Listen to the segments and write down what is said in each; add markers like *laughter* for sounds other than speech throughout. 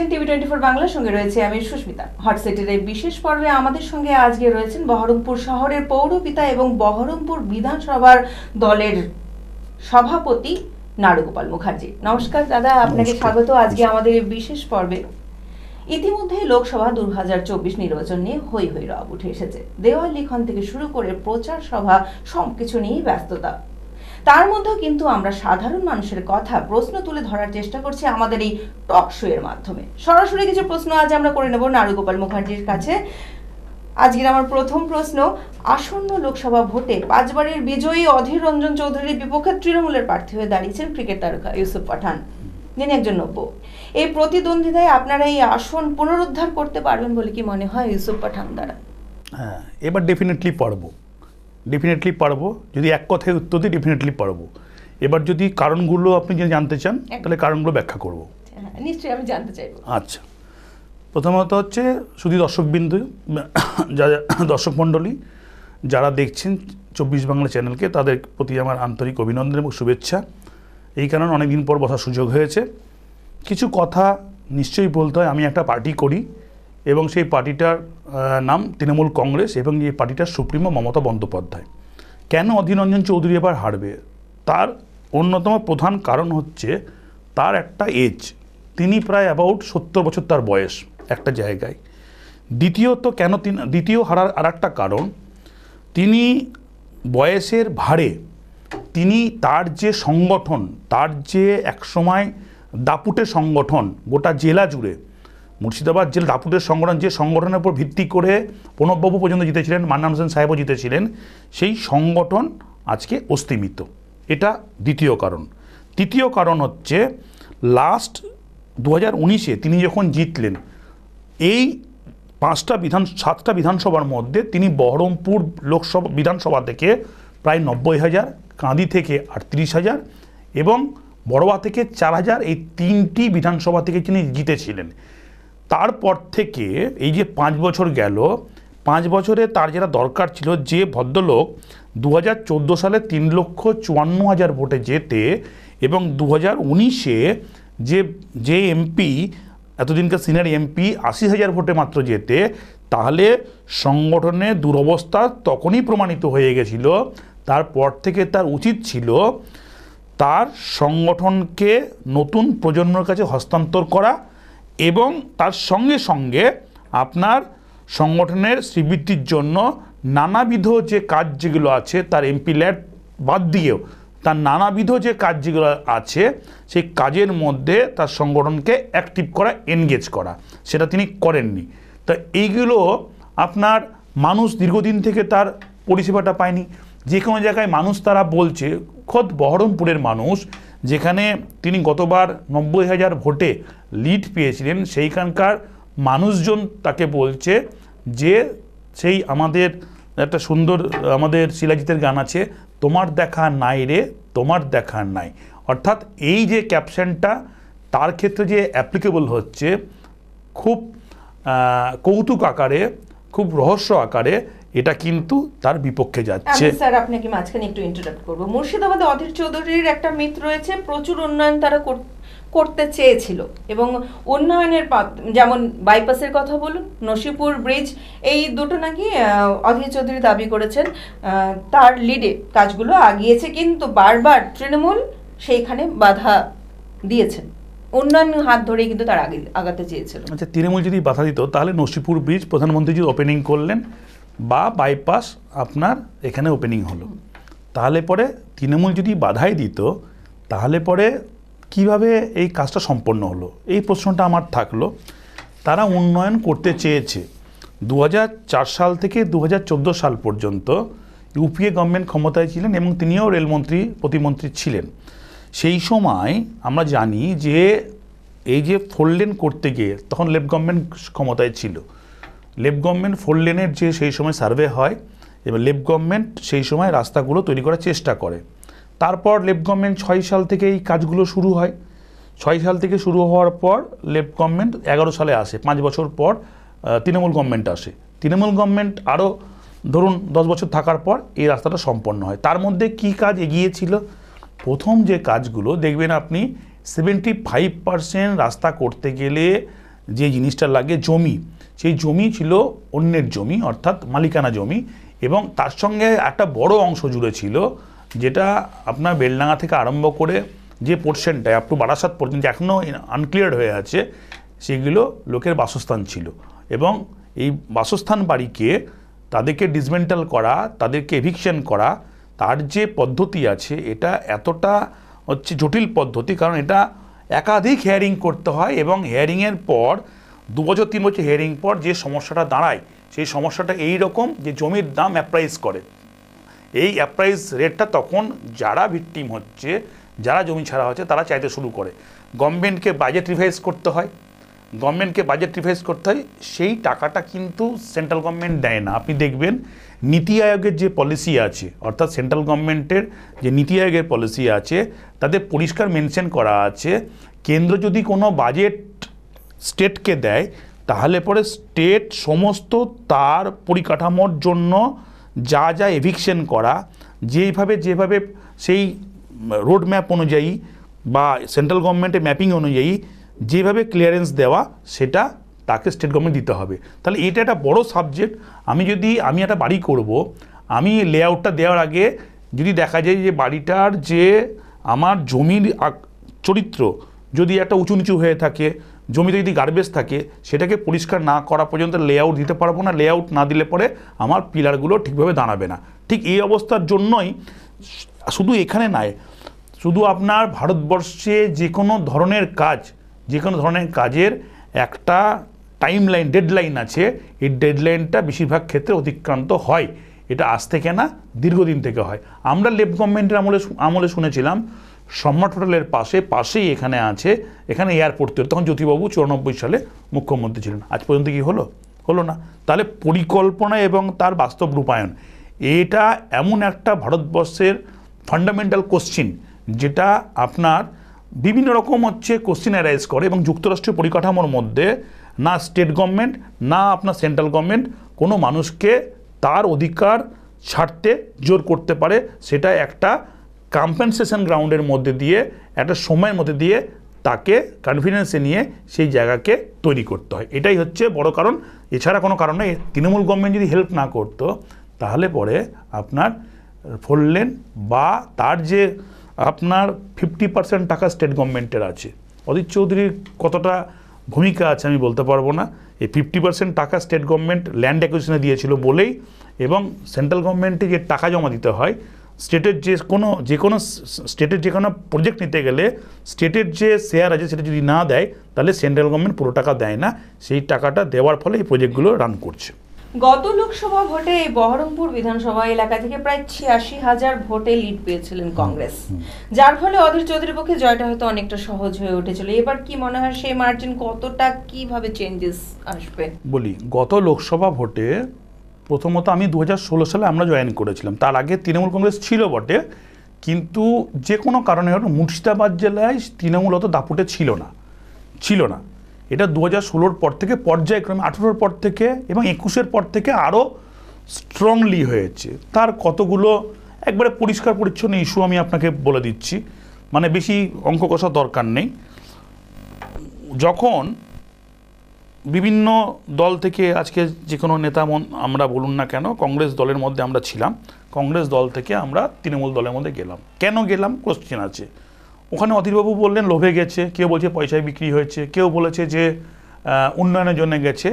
দেখছেন TV twenty four বাংলার সঙ্গে রয়েছে আমি সুস্মিতা হটসেটের এই বিশেষ পর্বে আমাদের সঙ্গে আজকে রয়েছেন বহরমপুর শহরের পৌর পিতা এবং বহরমপুর বিধানসভার দলের সভাপতি নারুগোপাল মুখার্জি নমস্কার দাদা আপনাকে স্বাগত আজকে আমাদের এই বিশেষ পর্বে ইতিমধ্যেই লোকসভা দু হাজার চব্বিশ নির্বাচন নিয়ে হৈ হৈ রব উঠে এসেছে দেওয়াল লিখন থেকে শুরু করে প্রচার সভা সবকিছু নিয়েই ব্যস্ততা তার মধ্যেও কিন্তু আমরা সাধারণ মানুষের কথা প্রশ্ন তুলে ধরার চেষ্টা করছি আমাদের এই টক শো এর মাধ্যমে সরাসরি কিছু প্রশ্ন আজ আমরা করে নেব নারুগোপাল মুখার্জির কাছে আজকের আমার প্রথম প্রশ্ন আসন্ন লোকসভা ভোটে পাঁচবারের বিজয়ী অধীর রঞ্জন চৌধুরীর বিপক্ষে তৃণমূলের প্রার্থী হয়ে দাঁড়িয়েছেন ক্রিকেট তারকা ইউসুফ পাঠান যিনি একজন নব্য এই প্রতিদ্বন্দ্বিতায় আপনারা এই আসন পুনরুদ্ধার করতে পারবেন বলে কি মনে হয় ইউসুফ পাঠান দ্বারা হ্যাঁ এবার ডেফিনেটলি পারবো ডেফিনেটলি পারবো যদি এক কথায় উত্তর দিই ডেফিনেটলি পারবো এবার যদি কারণগুলো আপনি যদি জানতে চান তাহলে কারণগুলো ব্যাখ্যা করব হ্যাঁ, নিশ্চয়ই আমি জানতে চাইব আচ্ছা প্রথমত হচ্ছে শুধু দর্শকবিন্দু যা দর্শক মণ্ডলী যারা দেখছেন চব্বিশ বাংলা চ্যানেলকে তাদের প্রতি আমার আন্তরিক অভিনন্দন এবং শুভেচ্ছা এই কারণে অনেকদিন পর বসার সুযোগ হয়েছে কিছু কথা নিশ্চয়ই বলতে হয় আমি একটা পার্টি করি এবং সেই পার্টিটার নাম তৃণমূল কংগ্রেস এবং এই পার্টিটার সুপ্রিমো মমতা বন্দ্যোপাধ্যায় কেন অধীররঞ্জন চৌধুরী এবার হারবে তার অন্যতম প্রধান কারণ হচ্ছে তার একটা এজ তিনি প্রায় অ্যাবাউট সত্তর বছর তার বয়স একটা জায়গায় দ্বিতীয়ত কেন দ্বিতীয় হারার আর একটা কারণ তিনি বয়সের ভারে তিনি তার যে সংগঠন তার যে একসময় দাপুটে সংগঠন গোটা জেলা জুড়ে মুর্শিদাবাদ জেলা দাপুটের সংগঠন যে সংগঠনের উপর ভিত্তি করে প্রণববাবু পর্যন্ত জিতেছিলেন মান্নান হোসেন সাহেবও জিতেছিলেন সেই সংগঠন আজকে অস্তিমিত এটা দ্বিতীয় কারণ তৃতীয় কারণ হচ্ছে লাস্ট দু হাজার উনিশে তিনি যখন জিতলেন এই পাঁচটা বিধান সাতটা বিধানসভার মধ্যে তিনি বহরমপুর লোকসভা বিধানসভা থেকে প্রায় নব্বই হাজার কাঁদি থেকে আটত্রিশ হাজার এবং বড়োয়া থেকে চার হাজার এই তিনটি বিধানসভা থেকে তিনি জিতেছিলেন তারপর থেকে এই যে পাঁচ বছর গেল পাঁচ বছরে তার যেটা দরকার ছিল যে ভদ্রলোক দু হাজার চোদ্দো সালে তিন লক্ষ চুয়ান্ন হাজার ভোটে যেতে এবং দু হাজার উনিশে যে যে এমপি এতদিনকার সিনিয়র এমপি আশি হাজার ভোটে মাত্র যেতে তাহলে সংগঠনের দুরবস্থা তখনই প্রমাণিত হয়ে গেছিল তারপর থেকে তার উচিত ছিল তার সংগঠনকে নতুন প্রজন্মের কাছে হস্তান্তর করা এবং তার সঙ্গে সঙ্গে আপনার সংগঠনের শ্রীবৃদ্ধির জন্য নানাবিধ যে কাজ যেগুলো আছে তার এমপি ল্যাড বাদ দিয়েও তার নানাবিধ যে কাজ যেগুলো আছে সেই কাজের মধ্যে তার সংগঠনকে অ্যাক্টিভ করা এনগেজ করা সেটা তিনি করেননি তা এইগুলো আপনার মানুষ দীর্ঘদিন থেকে তার পরিষেবাটা পায়নি যে কোনো জায়গায় মানুষ তারা বলছে খোদ বহরমপুরের মানুষ যেখানে তিনি গতবার নব্বই হাজার ভোটে লিড পেয়েছিলেন সেইখানকার মানুষজন তাকে বলছে যে সেই আমাদের একটা সুন্দর আমাদের শিলাজিতের গান আছে তোমার দেখা নাই রে তোমার দেখা নাই অর্থাৎ এই যে ক্যাপশনটা তার ক্ষেত্রে যে অ্যাপ্লিকেবল হচ্ছে খুব কৌতুক আকারে খুব রহস্য আকারে এটা কিন্তু তার বিপক্ষে যাচ্ছে স্যার আপনাকে মাঝখানে একটু ইন্টারাপ্ট করব মুর্শিদাবাদে অধীর চৌধুরীর একটা মিত্র রয়েছে প্রচুর উন্নয়ন তারা করতে চেয়েছিল এবং উন্নয়নের যেমন বাইপাসের কথা বলুন নসিপুর ব্রিজ এই দুটো নাকি অধীর চৌধুরী দাবি করেছেন তার লিডে কাজগুলো আগিয়েছে কিন্তু বারবার তৃণমূল সেইখানে বাধা দিয়েছেন উন্নয়ন হাত ধরে কিন্তু তার আগে আগাতে চেয়েছিল আচ্ছা তৃণমূল যদি বাধা দিত তাহলে নসিপুর ব্রিজ প্রধানমন্ত্রী যদি ওপেনিং করলেন বা বাইপাস আপনার এখানে ওপেনিং হলো তাহলে পরে তৃণমূল যদি বাধাই দিত তাহলে পরে কিভাবে এই কাজটা সম্পন্ন হলো এই প্রশ্নটা আমার থাকলো তারা উন্নয়ন করতে চেয়েছে দু সাল থেকে দু সাল পর্যন্ত ইউপিএ গভর্নমেন্ট ক্ষমতায় ছিলেন এবং তিনিও রেলমন্ত্রী প্রতিমন্ত্রী ছিলেন সেই সময় আমরা জানি যে এই যে ফোরলেন করতে গিয়ে তখন লেফট গভর্নমেন্ট ক্ষমতায় ছিল লেফট গভর্নমেন্ট ফোর লেনের যে সেই সময় সার্ভে হয় এবার লেফট গভর্নমেন্ট সেই সময় রাস্তাগুলো তৈরি করার চেষ্টা করে তারপর লেফট গভর্নমেন্ট ছয় সাল থেকে এই কাজগুলো শুরু হয় ছয় সাল থেকে শুরু হওয়ার পর লেফট গভর্নমেন্ট এগারো সালে আসে পাঁচ বছর পর তৃণমূল গভর্নমেন্ট আসে তৃণমূল গভর্নমেন্ট আরও ধরুন দশ বছর থাকার পর এই রাস্তাটা সম্পন্ন হয় তার মধ্যে কি কাজ এগিয়েছিল প্রথম যে কাজগুলো দেখবেন আপনি সেভেন্টি ফাইভ পার্সেন্ট রাস্তা করতে গেলে যে জিনিসটা লাগে জমি সেই জমি ছিল অন্যের জমি অর্থাৎ মালিকানা জমি এবং তার সঙ্গে একটা বড় অংশ জুড়ে ছিল যেটা আপনার বেলডাঙ্গা থেকে আরম্ভ করে যে পোর্শনটায় আপ টু বারাসাত পর্যন্ত এখনও আনক্লিয়ার হয়ে আছে সেগুলো লোকের বাসস্থান ছিল এবং এই বাসস্থান বাড়িকে তাদেরকে ডিসমেন্টাল করা তাদেরকে এভিকশন করা তার যে পদ্ধতি আছে এটা এতটা হচ্ছে জটিল পদ্ধতি কারণ এটা একাধিক হেয়ারিং করতে হয় এবং হেয়ারিংয়ের পর দু বছর তিন বছর হেয়ারিং পর যে সমস্যাটা দাঁড়ায় সেই সমস্যাটা এই রকম যে জমির দাম অ্যাপ্রাইজ করে এই অ্যাপ্রাইজ রেটটা তখন যারা ভিকটিম হচ্ছে যারা জমি ছাড়া হচ্ছে তারা চাইতে শুরু করে গভর্নমেন্টকে বাজেট রিভাইজ করতে হয় গভর্নমেন্টকে বাজেট রিভাইজ করতে হয় সেই টাকাটা কিন্তু সেন্ট্রাল গভর্নমেন্ট দেয় না আপনি দেখবেন নীতি আয়োগের যে পলিসি আছে অর্থাৎ সেন্ট্রাল গভর্নমেন্টের যে নীতি আয়োগের পলিসি আছে তাদের পরিষ্কার মেনশন করা আছে কেন্দ্র যদি কোনো বাজেট স্টেটকে দেয় তাহলে পরে স্টেট সমস্ত তার পরিকাঠামোর জন্য যা যা এভিকশন করা যেইভাবে যেভাবে সেই রোড ম্যাপ অনুযায়ী বা সেন্ট্রাল গভর্নমেন্টের ম্যাপিং অনুযায়ী যেভাবে ক্লিয়ারেন্স দেওয়া সেটা তাকে স্টেট গভর্নমেন্ট দিতে হবে তাহলে এটা একটা বড় সাবজেক্ট আমি যদি আমি একটা বাড়ি করব আমি লেআউটটা দেওয়ার আগে যদি দেখা যায় যে বাড়িটার যে আমার জমির চরিত্র যদি একটা উঁচু নিচু হয়ে থাকে জমিতে যদি গার্বেজ থাকে সেটাকে পরিষ্কার না করা পর্যন্ত লেআউট দিতে পারবো না লেআউট না দিলে পরে আমার পিলারগুলো ঠিকভাবে দাঁড়াবে না ঠিক এই অবস্থার জন্যই শুধু এখানে নয় শুধু আপনার ভারতবর্ষে যে কোনো ধরনের কাজ যে কোনো ধরনের কাজের একটা টাইম লাইন ডেডলাইন আছে এই ডেডলাইনটা বেশিরভাগ ক্ষেত্রে অতিক্রান্ত হয় এটা আজ থেকে না দীর্ঘদিন থেকে হয় আমরা লেফট গভর্নমেন্টের আমলে আমলে শুনেছিলাম সম্রাট হোটেলের পাশে পাশেই এখানে আছে এখানে এয়ারপোর্ট তৈরি তখন জ্যোতিবাবু চৌরানব্বই সালে মুখ্যমন্ত্রী ছিলেন আজ পর্যন্ত কি হলো হলো না তাহলে পরিকল্পনা এবং তার বাস্তব রূপায়ণ এটা এমন একটা ভারতবর্ষের ফান্ডামেন্টাল কোশ্চিন যেটা আপনার বিভিন্ন রকম হচ্ছে কোশ্চিন অ্যারাইজ করে এবং যুক্তরাষ্ট্রীয় পরিকাঠামোর মধ্যে না স্টেট গভর্নমেন্ট না আপনার সেন্ট্রাল গভর্নমেন্ট কোনো মানুষকে তার অধিকার ছাড়তে জোর করতে পারে সেটা একটা কম্পেনসেশন গ্রাউন্ডের মধ্যে দিয়ে একটা সময়ের মধ্যে দিয়ে তাকে কনফিডেন্সে নিয়ে সেই জায়গাকে তৈরি করতে হয় এটাই হচ্ছে বড় কারণ এছাড়া কোনো কারণে তৃণমূল গভর্নমেন্ট যদি হেল্প না করতো তাহলে পরে আপনার ফোরলেন লেন বা তার যে আপনার ফিফটি পার্সেন্ট টাকা স্টেট গভর্নমেন্টের আছে অদিত চৌধুরীর কতটা ভূমিকা আছে আমি বলতে পারবো না এই ফিফটি পার্সেন্ট টাকা স্টেট গভর্নমেন্ট ল্যান্ড অ্যাকুইশনে দিয়েছিল বলেই এবং সেন্ট্রাল গভর্নমেন্টে যে টাকা জমা দিতে হয় স্টেটের যে কোনো যে কোনো স্টেটের যে কোনো প্রজেক্ট নিতে গেলে স্টেটের যে শেয়ার আছে সেটা যদি না দেয় তাহলে সেন্ট্রাল গভর্নমেন্ট পুরো টাকা দেয় না সেই টাকাটা দেওয়ার ফলে এই প্রজেক্টগুলো রান করছে গত লোকসভা ভোটে এই বহরমপুর বিধানসভা এলাকা থেকে প্রায় ছিয়াশি হাজার ভোটে লিড পেয়েছিলেন কংগ্রেস যার ফলে অধীর চৌধুরীর পক্ষে জয়টা হয়তো অনেকটা সহজ হয়ে উঠেছিল এবার কি মনে হয় সেই মার্জিন কতটা কিভাবে চেঞ্জেস আসবে বলি গত লোকসভা ভোটে প্রথমত আমি দু সালে আমরা জয়েন করেছিলাম তার আগে তৃণমূল কংগ্রেস ছিল বটে কিন্তু যে কোনো কারণে হোক মুর্শিদাবাদ জেলায় তৃণমূল অত দাপুটে ছিল না ছিল না এটা দু হাজার ষোলোর পর থেকে পর্যায়ক্রমে আঠেরোর পর থেকে এবং একুশের পর থেকে আরও স্ট্রংলি হয়েছে তার কতগুলো একবারে পরিষ্কার পরিচ্ছন্ন ইস্যু আমি আপনাকে বলে দিচ্ছি মানে বেশি অঙ্ক কষার দরকার নেই যখন বিভিন্ন দল থেকে আজকে যে কোনো নেতা আমরা বলুন না কেন কংগ্রেস দলের মধ্যে আমরা ছিলাম কংগ্রেস দল থেকে আমরা তৃণমূল দলের মধ্যে গেলাম কেন গেলাম কোশ্চেন আছে ওখানে অধীরবাবু বললেন লোভে গেছে কেউ বলছে পয়সায় বিক্রি হয়েছে কেউ বলেছে যে উন্নয়নের জন্য গেছে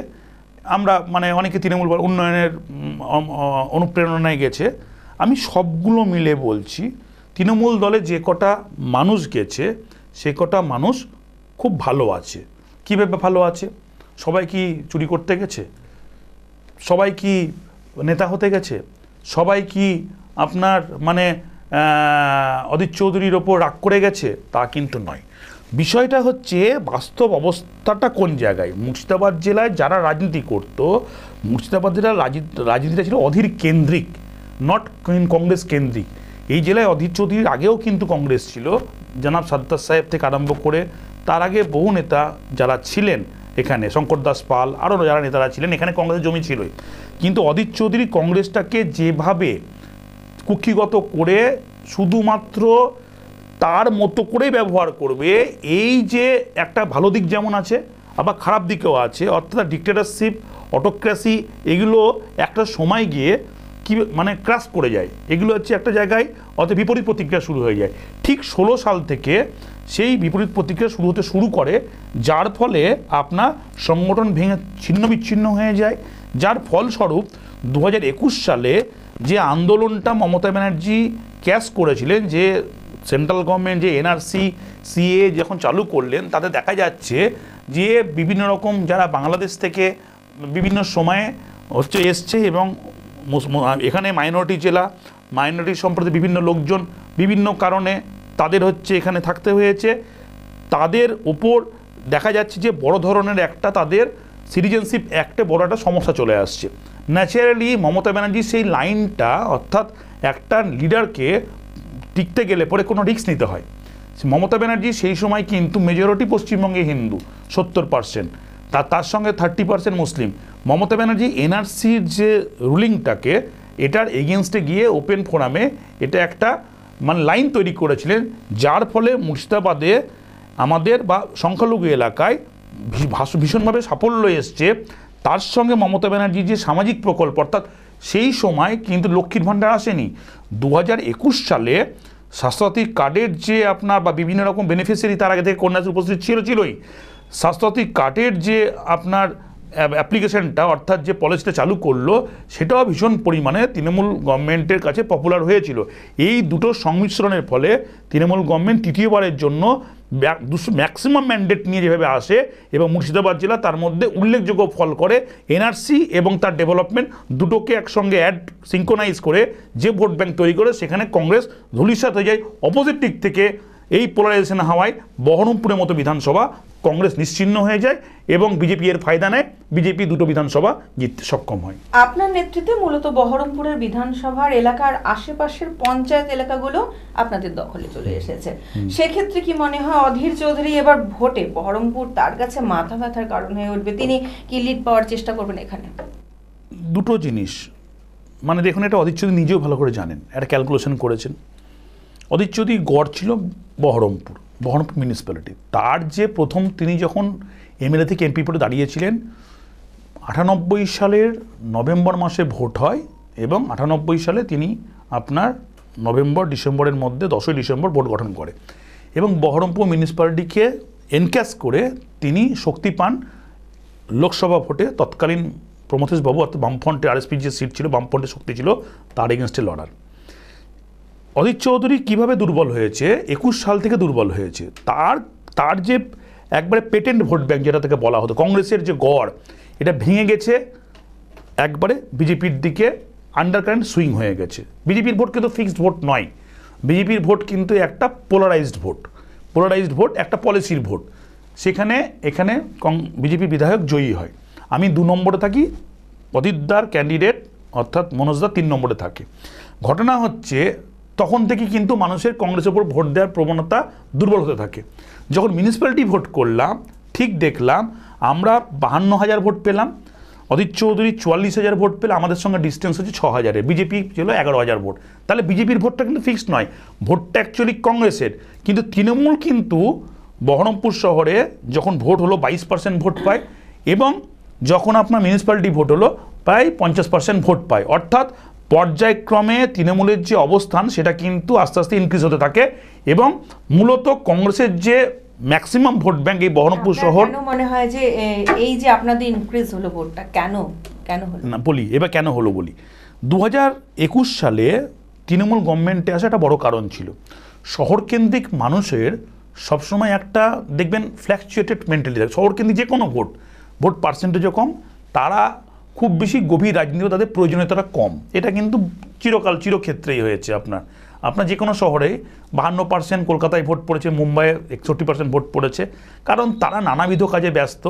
আমরা মানে অনেকে তৃণমূল উন্নয়নের অনুপ্রেরণায় গেছে আমি সবগুলো মিলে বলছি তৃণমূল দলে যে কটা মানুষ গেছে সে কটা মানুষ খুব ভালো আছে কীভাবে ভালো আছে সবাই কি চুরি করতে গেছে সবাই কি নেতা হতে গেছে সবাই কি আপনার মানে অদিত চৌধুরীর ওপর রাগ করে গেছে তা কিন্তু নয় বিষয়টা হচ্ছে বাস্তব অবস্থাটা কোন জায়গায় মুর্শিদাবাদ জেলায় যারা রাজনীতি করত মুর্শিদাবাদ জেলার রাজনীতিটা ছিল অধীর কেন্দ্রিক নট কংগ্রেস কেন্দ্রিক এই জেলায় অধীর চৌধুরীর আগেও কিন্তু কংগ্রেস ছিল জানাব সাদ্দার সাহেব থেকে আরম্ভ করে তার আগে বহু নেতা যারা ছিলেন এখানে শঙ্কর দাস পাল আরও যারা নেতারা ছিলেন এখানে কংগ্রেসের জমি ছিলই কিন্তু অদিত চৌধুরী কংগ্রেসটাকে যেভাবে কুক্ষিগত করে শুধুমাত্র তার মতো করেই ব্যবহার করবে এই যে একটা ভালো দিক যেমন আছে আবার খারাপ দিকেও আছে অর্থাৎ ডিক্টেটারশিপ অটোক্রাসি এগুলো একটা সময় গিয়ে কি মানে ক্রাশ করে যায় এগুলো হচ্ছে একটা জায়গায় অর্থাৎ বিপরীত প্রতিক্রিয়া শুরু হয়ে যায় ঠিক ষোলো সাল থেকে সেই বিপরীত প্রতিক্রিয়া শুরু হতে শুরু করে যার ফলে আপনার সংগঠন ভেঙে ছিন্ন বিচ্ছিন্ন হয়ে যায় যার ফলস্বরূপ দু সালে যে আন্দোলনটা মমতা ব্যানার্জি ক্যাশ করেছিলেন যে সেন্ট্রাল গভর্নমেন্ট যে এনআরসি সিএ যখন চালু করলেন তাতে দেখা যাচ্ছে যে বিভিন্ন রকম যারা বাংলাদেশ থেকে বিভিন্ন সময়ে হচ্ছে এসছে এবং এখানে মাইনরিটি জেলা মাইনরিটি সম্প্রদায়ের বিভিন্ন লোকজন বিভিন্ন কারণে তাদের হচ্ছে এখানে থাকতে হয়েছে তাদের ওপর দেখা যাচ্ছে যে বড় ধরনের একটা তাদের সিটিজেনশিপ অ্যাক্টে বড় একটা সমস্যা চলে আসছে ন্যাচারালি মমতা ব্যানার্জি সেই লাইনটা অর্থাৎ একটা লিডারকে টিকতে গেলে পরে কোনো রিস্ক নিতে হয় মমতা ব্যানার্জি সেই সময় কিন্তু মেজরিটি পশ্চিমবঙ্গে হিন্দু সত্তর পার্সেন্ট তা তার সঙ্গে থার্টি পার্সেন্ট মুসলিম মমতা ব্যানার্জি এনআরসির যে রুলিংটাকে এটার এগেনস্টে গিয়ে ওপেন ফোরামে এটা একটা মানে লাইন তৈরি করেছিলেন যার ফলে মুর্শিদাবাদে আমাদের বা সংখ্যালঘু এলাকায় ভীষণভাবে সাফল্য এসছে তার সঙ্গে মমতা ব্যানার্জি যে সামাজিক প্রকল্প অর্থাৎ সেই সময় কিন্তু লক্ষ্মীর ভাণ্ডার আসেনি দু সালে স্বাস্থ্যসাথী কার্ডের যে আপনার বা বিভিন্ন রকম বেনিফিশিয়ারি তার আগে থেকে কন্যাশ্রী উপস্থিত ছিল ছিলই স্বাস্থ্যসাথী কার্ডের যে আপনার অ্যাপ্লিকেশনটা অর্থাৎ যে পলিসিটা চালু করলো সেটাও ভীষণ পরিমাণে তৃণমূল গভর্নমেন্টের কাছে পপুলার হয়েছিল এই দুটো সংমিশ্রণের ফলে তৃণমূল গভর্নমেন্ট তৃতীয়বারের জন্য ম্যাক্সিমাম ম্যান্ডেট নিয়ে যেভাবে আসে এবং মুর্শিদাবাদ জেলা তার মধ্যে উল্লেখযোগ্য ফল করে এনআরসি এবং তার ডেভেলপমেন্ট দুটোকে একসঙ্গে অ্যাড সিঙ্কোনাইজ করে যে ভোট ব্যাংক তৈরি করে সেখানে কংগ্রেস ধুলিসাত হয়ে যায় অপোজিট দিক থেকে এই পোলারাইজেশন হাওয়ায় বহরমপুরের মতো বিধানসভা কংগ্রেস নিশ্চিহ্ন হয়ে যায় এবং বিজেপি এর ফায়দা নেয় বিজেপি দুটো বিধানসভা জিততে সক্ষম হয় আপনার নেতৃত্বে মূলত বহরমপুরের বিধানসভার এলাকার আশেপাশের পঞ্চায়েত এলাকাগুলো আপনাদের দখলে চলে এসেছে সেক্ষেত্রে কি মনে হয় অধীর চৌধুরী এবার ভোটে বহরমপুর তার কাছে মাথা ব্যথার কারণ হয়ে উঠবে তিনি কি লিড পাওয়ার চেষ্টা করবেন এখানে দুটো জিনিস মানে দেখুন এটা অধীর চৌধুরী নিজেও ভালো করে জানেন একটা ক্যালকুলেশন করেছেন অধীর চৌধুরী গড় ছিল বহরমপুর বহরমপুর মিউনিসিপ্যালিটি তার যে প্রথম তিনি যখন এমএলএ থেকে এমপি পরে দাঁড়িয়েছিলেন আটানব্বই সালের নভেম্বর মাসে ভোট হয় এবং আটানব্বই সালে তিনি আপনার নভেম্বর ডিসেম্বরের মধ্যে দশই ডিসেম্বর ভোট গঠন করে এবং বহরমপুর মিউনিসিপ্যালিটিকে এনক্যাস করে তিনি শক্তি পান লোকসভা ভোটে তৎকালীন প্রমথেশ বাবু অর্থাৎ বামফ্রন্টে আরএসপির যে সিট ছিল বামফ্রন্টের শক্তি ছিল তার এগেনস্টে লড়ার অজিত চৌধুরী কিভাবে দুর্বল হয়েছে একুশ সাল থেকে দুর্বল হয়েছে তার তার যে একবারে পেটেন্ট ভোট ব্যাংক যেটা থেকে বলা হতো কংগ্রেসের যে গড় এটা ভেঙে গেছে একবারে বিজেপির দিকে আন্ডার কারেন্ট সুইং হয়ে গেছে বিজেপির ভোট কিন্তু ফিক্সড ভোট নয় বিজেপির ভোট কিন্তু একটা পোলারাইজড ভোট পোলারাইজড ভোট একটা পলিসির ভোট সেখানে এখানে কং বিজেপি বিধায়ক জয়ী হয় আমি দু নম্বরে থাকি অদিতদার ক্যান্ডিডেট অর্থাৎ মনোজদা তিন নম্বরে থাকে ঘটনা হচ্ছে তখন থেকে কিন্তু মানুষের কংগ্রেসের ওপর ভোট দেওয়ার প্রবণতা দুর্বল হতে থাকে যখন মিউনিসিপ্যালিটি ভোট করলাম ঠিক দেখলাম আমরা বাহান্ন হাজার ভোট পেলাম অজিত চৌধুরী চুয়াল্লিশ হাজার ভোট পেলে আমাদের সঙ্গে ডিস্টেন্স হচ্ছে ছ হাজারে বিজেপি ছিল এগারো হাজার ভোট তাহলে বিজেপির ভোটটা কিন্তু ফিক্সড নয় ভোটটা অ্যাকচুয়ালি কংগ্রেসের কিন্তু তৃণমূল কিন্তু বহরমপুর শহরে যখন ভোট হলো বাইশ পার্সেন্ট ভোট পায় এবং যখন আপনার মিউনিসিপ্যালিটি ভোট হলো প্রায় পঞ্চাশ পার্সেন্ট ভোট পায় অর্থাৎ পর্যায়ক্রমে তৃণমূলের যে অবস্থান সেটা কিন্তু আস্তে আস্তে ইনক্রিজ হতে থাকে এবং মূলত কংগ্রেসের যে ম্যাক্সিমাম ভোট ব্যাংক এই বহরমপুর শহর মনে হয় যে এই যে আপনাদের ইনক্রিজ হলো ভোটটা কেন কেন হলো না বলি এবার কেন হলো বলি দু সালে তৃণমূল গভর্নমেন্টে আসা একটা বড় কারণ ছিল শহরকেন্দ্রিক মানুষের সবসময় একটা দেখবেন ফ্ল্যাকচুয়েটেড মেন্টালিটি থাকে শহরকেন্দ্রিক যে কোনো ভোট ভোট পার্সেন্টেজও কম তারা খুব বেশি গভীর রাজনীতি তাদের প্রয়োজনীয়তাটা কম এটা কিন্তু চিরকাল চিরক্ষেত্রেই হয়েছে আপনার আপনার যে কোনো শহরে বাহান্ন পার্সেন্ট কলকাতায় ভোট পড়েছে মুম্বাইয়ে একষট্টি পার্সেন্ট ভোট পড়েছে কারণ তারা নানাবিধ কাজে ব্যস্ত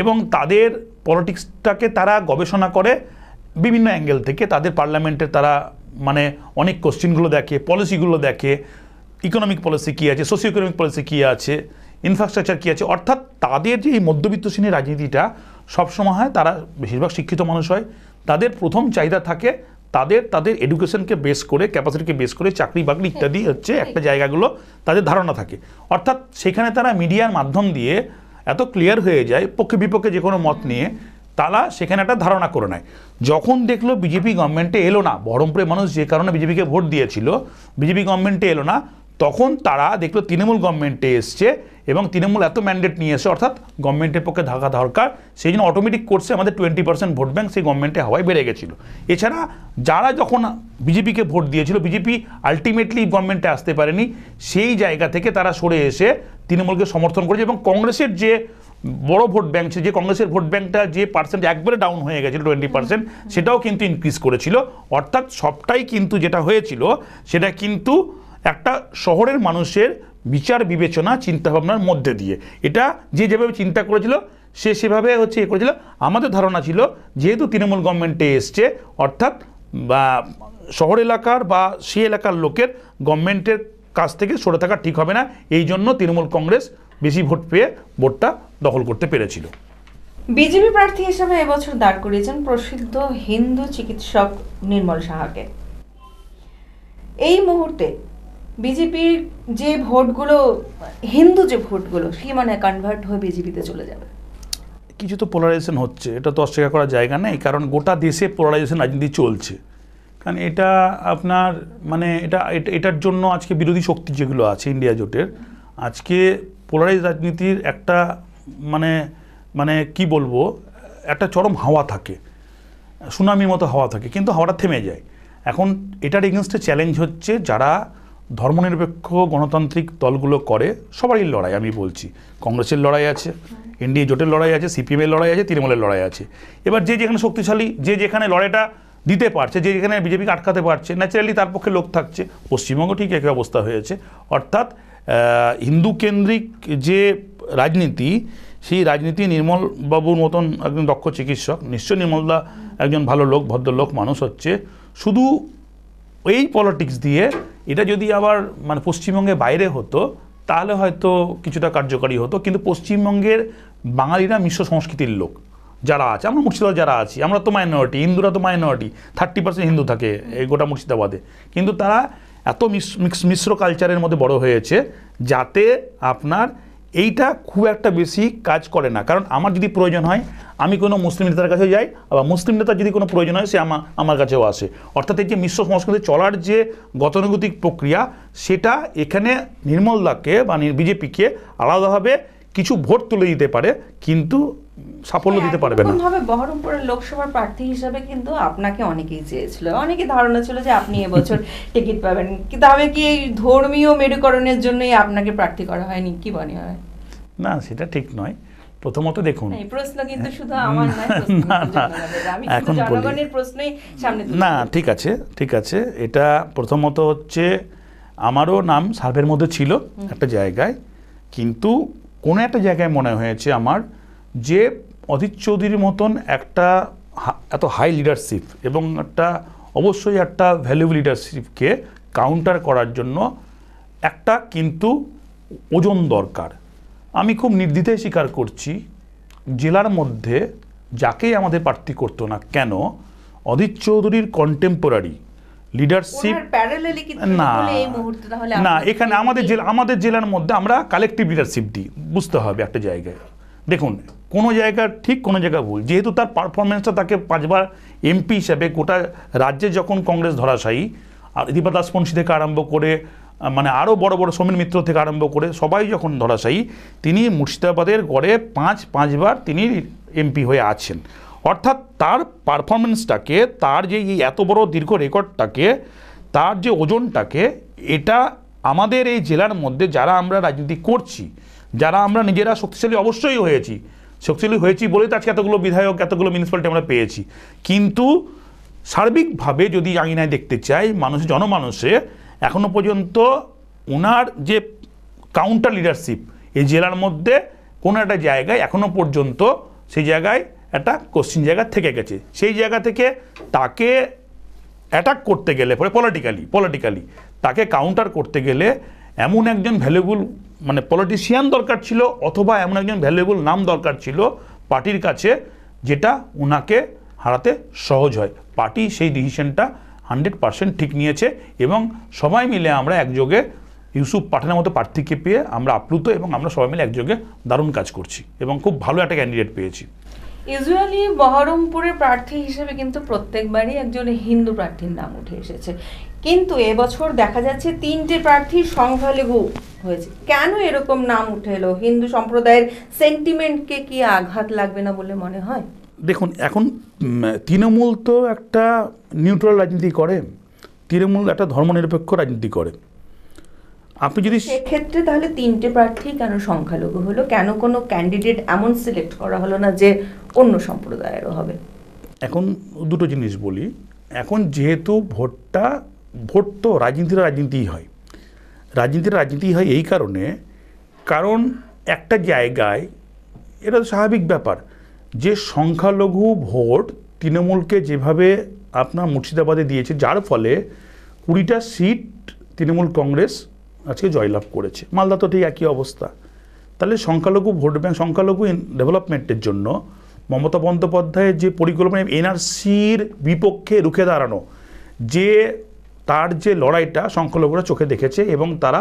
এবং তাদের পলিটিক্সটাকে তারা গবেষণা করে বিভিন্ন অ্যাঙ্গেল থেকে তাদের পার্লামেন্টে তারা মানে অনেক কোশ্চেনগুলো দেখে পলিসিগুলো দেখে ইকোনমিক পলিসি কী আছে সোশিও ইকোনমিক পলিসি কী আছে ইনফ্রাস্ট্রাকচার কী আছে অর্থাৎ তাদের যে এই মধ্যবিত্ত শ্রেণীর রাজনীতিটা সবসময় হয় তারা বেশিরভাগ শিক্ষিত মানুষ হয় তাদের প্রথম চাহিদা থাকে তাদের তাদের এডুকেশনকে বেস করে ক্যাপাসিটিকে বেস করে চাকরি বাকরি ইত্যাদি হচ্ছে একটা জায়গাগুলো তাদের ধারণা থাকে অর্থাৎ সেখানে তারা মিডিয়ার মাধ্যম দিয়ে এত ক্লিয়ার হয়ে যায় পক্ষে বিপক্ষে যে কোনো মত নিয়ে তারা সেখানে একটা ধারণা করে নেয় যখন দেখলো বিজেপি গভর্নমেন্টে এলো না বহরমপুরের মানুষ যে কারণে বিজেপিকে ভোট দিয়েছিল বিজেপি গভর্নমেন্টে এলো না তখন তারা দেখলো তৃণমূল গভর্নমেন্টে এসছে এবং তৃণমূল এত ম্যান্ডেট নিয়ে এসে অর্থাৎ গভর্নমেন্টের পক্ষে ধাকা দরকার সেই জন্য অটোমেটিক কোর্সে আমাদের টোয়েন্টি পার্সেন্ট ভোট ব্যাঙ্ক সেই গভর্নমেন্টে হওয়ায় বেড়ে গেছিলো এছাড়া যারা যখন বিজেপিকে ভোট দিয়েছিল বিজেপি আলটিমেটলি গভর্নমেন্টে আসতে পারেনি সেই জায়গা থেকে তারা সরে এসে তৃণমূলকে সমর্থন করেছে এবং কংগ্রেসের যে বড় ভোট ব্যাঙ্ক যে কংগ্রেসের ভোট ব্যাঙ্কটা যে পার্সেন্ট একবারে ডাউন হয়ে গেছিলো টোয়েন্টি পার্সেন্ট সেটাও কিন্তু ইনক্রিজ করেছিল অর্থাৎ সবটাই কিন্তু যেটা হয়েছিল সেটা কিন্তু একটা শহরের মানুষের বিচার বিবেচনা চিন্তাভাবনার মধ্যে দিয়ে এটা যে যেভাবে চিন্তা করেছিল সে সেভাবে হচ্ছে এ করেছিল আমাদের ধারণা ছিল যেহেতু তৃণমূল গভর্নমেন্টে এসছে অর্থাৎ বা শহর এলাকার বা সে এলাকার লোকের গভর্নমেন্টের কাছ থেকে সরে থাকা ঠিক হবে না এই জন্য তৃণমূল কংগ্রেস বেশি ভোট পেয়ে ভোটটা দখল করতে পেরেছিল বিজেপি প্রার্থী হিসেবে এবছর দাঁড় করিয়েছেন প্রসিদ্ধ হিন্দু চিকিৎসক নির্মল সাহাকে এই মুহূর্তে বিজেপির যে ভোটগুলো হিন্দু যে ভোটগুলো সে মানে কনভার্ট হয়ে বিজেপিতে চলে যাবে কিছু তো পোলারাইজেশন হচ্ছে এটা তো অস্বীকার করার জায়গা নেই কারণ গোটা দেশে পোলারাইজেশন রাজনীতি চলছে কারণ এটা আপনার মানে এটা এটার জন্য আজকে বিরোধী শক্তি যেগুলো আছে ইন্ডিয়া জোটের আজকে পোলারাইজ রাজনীতির একটা মানে মানে কি বলবো একটা চরম হাওয়া থাকে সুনামির মতো হাওয়া থাকে কিন্তু হাওয়াটা থেমে যায় এখন এটার এগেনস্টে চ্যালেঞ্জ হচ্ছে যারা ধর্মনিরপেক্ষ গণতান্ত্রিক দলগুলো করে সবারই লড়াই আমি বলছি কংগ্রেসের লড়াই আছে এনডিএ জোটের লড়াই আছে সিপিএমের লড়াই আছে তৃণমূলের লড়াই আছে এবার যে যেখানে শক্তিশালী যে যেখানে লড়াইটা দিতে পারছে যে যেখানে বিজেপিকে আটকাতে পারছে ন্যাচারালি তার পক্ষে লোক থাকছে পশ্চিমবঙ্গ ঠিক একই অবস্থা হয়েছে অর্থাৎ হিন্দু কেন্দ্রিক যে রাজনীতি সেই রাজনীতি নির্মলবাবুর মতন একজন দক্ষ চিকিৎসক নিশ্চয় নির্মলদা একজন ভালো লোক ভদ্রলোক মানুষ হচ্ছে শুধু এই পলিটিক্স দিয়ে এটা যদি আবার মানে পশ্চিমবঙ্গে বাইরে হতো তাহলে হয়তো কিছুটা কার্যকারী হতো কিন্তু পশ্চিমবঙ্গের বাঙালিরা মিশ্র সংস্কৃতির লোক যারা আছে আমরা মুর্শিদাবাদ যারা আছি আমরা তো মাইনরিটি হিন্দুরা তো মাইনরিটি থার্টি পার্সেন্ট হিন্দু থাকে এই গোটা মুর্শিদাবাদে কিন্তু তারা এত মিশ্র কালচারের মধ্যে বড় হয়েছে যাতে আপনার এইটা খুব একটা বেশি কাজ করে না কারণ আমার যদি প্রয়োজন হয় আমি কোনো মুসলিম নেতার কাছে যাই আবার মুসলিম নেতার যদি কোনো প্রয়োজন হয় সে আমার আমার কাছেও আসে অর্থাৎ এই যে মিশ্র সংস্কৃতি চলার যে গতানুগতিক প্রক্রিয়া সেটা এখানে নির্মলদাকে বা বিজেপিকে আলাদাভাবে কিছু ভোট তুলে দিতে পারে কিন্তু সাফল্য দিতে পারবে না ভাবে বহরমপুরের লোকসভার প্রার্থী হিসেবে কিন্তু আপনাকে অনেকেই চেয়েছিল অনেকে ধারণা ছিল যে আপনি এবছর *laughs* টিকিট পাবেন তবে কি এই ধর্মীয় মেরুকরণের জন্যই আপনাকে প্রার্থী করা হয়নি কি মনে হয় না সেটা ঠিক নয় প্রথমত দেখুন কিন্তু শুধু এখন সামনে না ঠিক আছে ঠিক আছে এটা প্রথমত হচ্ছে আমারও নাম সার্ভের মধ্যে ছিল একটা জায়গায় কিন্তু কোনো একটা জায়গায় মনে হয়েছে আমার যে অধীর চৌধুরীর মতন একটা এত হাই লিডারশিপ এবং একটা অবশ্যই একটা ভ্যালুয়েবল লিডারশিপকে কাউন্টার করার জন্য একটা কিন্তু ওজন দরকার আমি খুব নির্দ্বিধায় স্বীকার করছি জেলার মধ্যে যাকেই আমাদের প্রার্থী করতো না কেন অধীর চৌধুরীর কন্টেম্পোরারি লিডারশিপ না না এখানে আমাদের জেলা আমাদের জেলার মধ্যে আমরা কালেকটিভ লিডারশিপ দিই বুঝতে হবে একটা জায়গায় দেখুন কোনো জায়গা ঠিক কোনো জায়গা ভুল যেহেতু তার পারফরমেন্সটা তাকে পাঁচবার এমপি হিসাবে গোটা রাজ্যে যখন কংগ্রেস ধরাশায়ী আর দীপা দাসপন্সী থেকে আরম্ভ করে মানে আরও বড় বড় সমীর মিত্র থেকে আরম্ভ করে সবাই যখন ধরাশায়ী তিনি মুর্শিদাবাদের গড়ে পাঁচ পাঁচবার তিনি এমপি হয়ে আছেন অর্থাৎ তার পারফরমেন্সটাকে তার যে এই এত বড় দীর্ঘ রেকর্ডটাকে তার যে ওজনটাকে এটা আমাদের এই জেলার মধ্যে যারা আমরা রাজনীতি করছি যারা আমরা নিজেরা শক্তিশালী অবশ্যই হয়েছি শক্তিশালী হয়েছি বলেই তো আজকে এতগুলো বিধায়ক এতগুলো মিউনিসিপ্যালিটি আমরা পেয়েছি কিন্তু সার্বিকভাবে যদি আঙিনায় দেখতে চাই মানুষ জনমানুষে এখনও পর্যন্ত ওনার যে কাউন্টার লিডারশিপ এই জেলার মধ্যে কোনো একটা জায়গায় এখনও পর্যন্ত সেই জায়গায় একটা কোশ্চিন জায়গা থেকে গেছে সেই জায়গা থেকে তাকে অ্যাটাক করতে গেলে পরে পলিটিক্যালি পলিটিক্যালি তাকে কাউন্টার করতে গেলে এমন একজন ভ্যালুবল মানে পলিটিশিয়ান দরকার ছিল অথবা এমন একজন ভ্যালুয়েবল নাম দরকার ছিল পার্টির কাছে যেটা ওনাকে হারাতে সহজ হয় পার্টি সেই ডিসিশনটা হানড্রেড পার্সেন্ট ঠিক নিয়েছে এবং সবাই মিলে আমরা একযোগে ইউসুফ পাঠানোর মতো প্রার্থীকে পেয়ে আমরা আপ্লুত এবং আমরা সবাই মিলে একযোগে দারুণ কাজ করছি এবং খুব ভালো একটা ক্যান্ডিডেট পেয়েছি ইউজুয়ালি বহরমপুরের প্রার্থী হিসেবে কিন্তু প্রত্যেকবারই একজন হিন্দু প্রার্থীর নাম উঠে এসেছে কিন্তু এবছর দেখা যাচ্ছে তিনটে প্রার্থী সংখ্যালঘু হয়েছে কেন এরকম নাম উঠে এলো হিন্দু সম্প্রদায়ের সেন্টিমেন্টকে কি আঘাত লাগবে না বলে মনে হয় দেখুন এখন তৃণমূল তো একটা নিউট্রাল রাজনীতি করে তৃণমূল একটা ধর্মনিরপেক্ষ রাজনীতি করে আপনি যদি সেক্ষেত্রে তাহলে তিনটে প্রার্থী কেন সংখ্যালঘু হলো কেন কোনো ক্যান্ডিডেট এমন সিলেক্ট করা হলো না যে অন্য সম্প্রদায়েরও হবে এখন দুটো জিনিস বলি এখন যেহেতু ভোটটা ভোট তো রাজনীতির রাজনীতিই হয় রাজনীতির রাজনীতি হয় এই কারণে কারণ একটা জায়গায় এটা তো স্বাভাবিক ব্যাপার যে সংখ্যালঘু ভোট তৃণমূলকে যেভাবে আপনার মুর্শিদাবাদে দিয়েছে যার ফলে কুড়িটা সিট তৃণমূল কংগ্রেস আজকে জয়লাভ করেছে মালদা তো ঠিক একই অবস্থা তাহলে সংখ্যালঘু ভোট ব্যাংক সংখ্যালঘু ডেভেলপমেন্টের জন্য মমতা বন্দ্যোপাধ্যায়ের যে পরিকল্পনা এনআরসির বিপক্ষে রুখে দাঁড়ানো যে তার যে লড়াইটা সংখ্যালঘুরা চোখে দেখেছে এবং তারা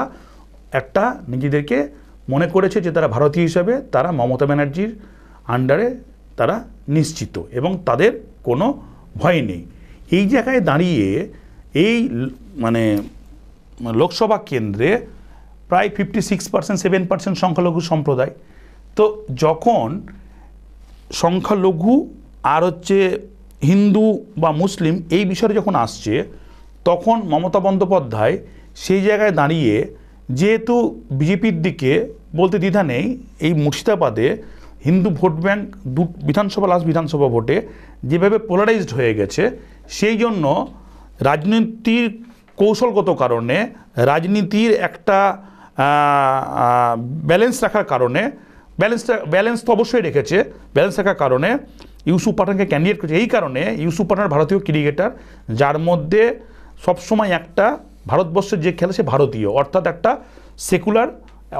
একটা নিজেদেরকে মনে করেছে যে তারা ভারতীয় হিসাবে তারা মমতা ব্যানার্জির আন্ডারে তারা নিশ্চিত এবং তাদের কোনো ভয় নেই এই জায়গায় দাঁড়িয়ে এই মানে লোকসভা কেন্দ্রে প্রায় fifty six percent seven percent সংখ্যালঘু সম্প্রদায় তো যখন সংখ্যালঘু আর হচ্ছে হিন্দু বা মুসলিম এই বিষয়ে যখন আসছে তখন মমতা বন্দ্যোপাধ্যায় সেই জায়গায় দাঁড়িয়ে যেহেতু বিজেপির দিকে বলতে দ্বিধা নেই এই মুর্শিদাবাদে হিন্দু ভোট ব্যাঙ্ক দু বিধানসভা লাস্ট বিধানসভা ভোটে যেভাবে পোলারাইজড হয়ে গেছে সেই জন্য রাজনীতির কৌশলগত কারণে রাজনীতির একটা ব্যালেন্স রাখার কারণে ব্যালেন্সটা ব্যালেন্স তো অবশ্যই রেখেছে ব্যালেন্স রাখার কারণে ইউসুফ পাঠানকে ক্যান্ডিডেট করেছে এই কারণে ইউসুফ পাঠান ভারতীয় ক্রিকেটার যার মধ্যে সবসময় একটা ভারতবর্ষের যে খেলে সে ভারতীয় অর্থাৎ একটা সেকুলার